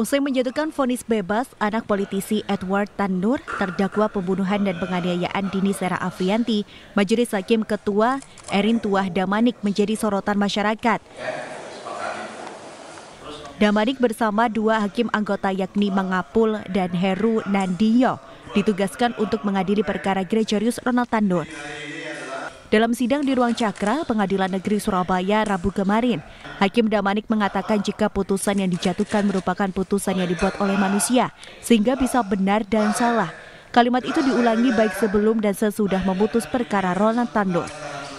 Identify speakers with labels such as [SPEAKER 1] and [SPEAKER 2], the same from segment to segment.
[SPEAKER 1] Usai menjatuhkan vonis bebas, anak politisi Edward Tan terdakwa pembunuhan dan penganiayaan Dini Sera Afrianti, Majelis Hakim Ketua Erin Tuah Damanik menjadi sorotan masyarakat. Damanik bersama dua hakim anggota yakni Mangapul dan Heru Nandiyo ditugaskan untuk mengadili perkara Gregorius Ronald Tanur. Dalam sidang di ruang Cakra, Pengadilan Negeri Surabaya Rabu kemarin, Hakim Damanik mengatakan jika putusan yang dijatuhkan merupakan putusan yang dibuat oleh manusia, sehingga bisa benar dan salah. Kalimat itu diulangi baik sebelum dan sesudah memutus perkara Roland Tandur.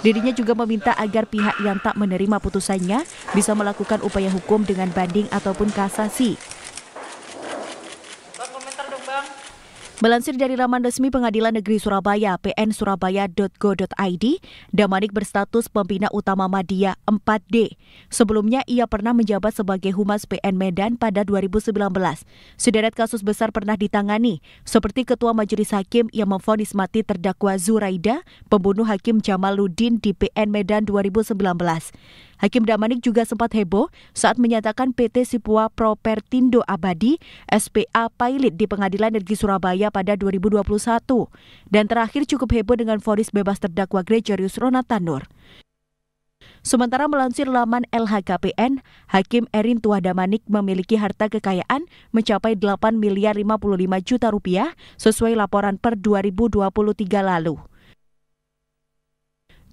[SPEAKER 1] Dirinya juga meminta agar pihak yang tak menerima putusannya bisa melakukan upaya hukum dengan banding ataupun kasasi. Melansir dari laman resmi Pengadilan Negeri Surabaya, pnsurabaya.go.id, Damanik berstatus pembina utama Madia 4D. Sebelumnya, ia pernah menjabat sebagai humas PN Medan pada 2019. Sederet kasus besar pernah ditangani, seperti Ketua Majelis Hakim yang memfonis mati terdakwa Zuraida, pembunuh Hakim Jamaluddin di PN Medan 2019. Hakim Damanik juga sempat heboh saat menyatakan PT Sipua Propertindo Abadi, SPA pilot di Pengadilan Negeri Surabaya pada 2021 dan terakhir cukup heboh dengan vonis bebas terdakwa Gregorius Ronatanur. Sementara melansir laman LHKPN, Hakim Erin Tuadamanik memiliki harta kekayaan mencapai 8 miliar 55 juta rupiah sesuai laporan per 2023 lalu.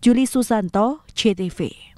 [SPEAKER 1] Juli Susanto, CTV.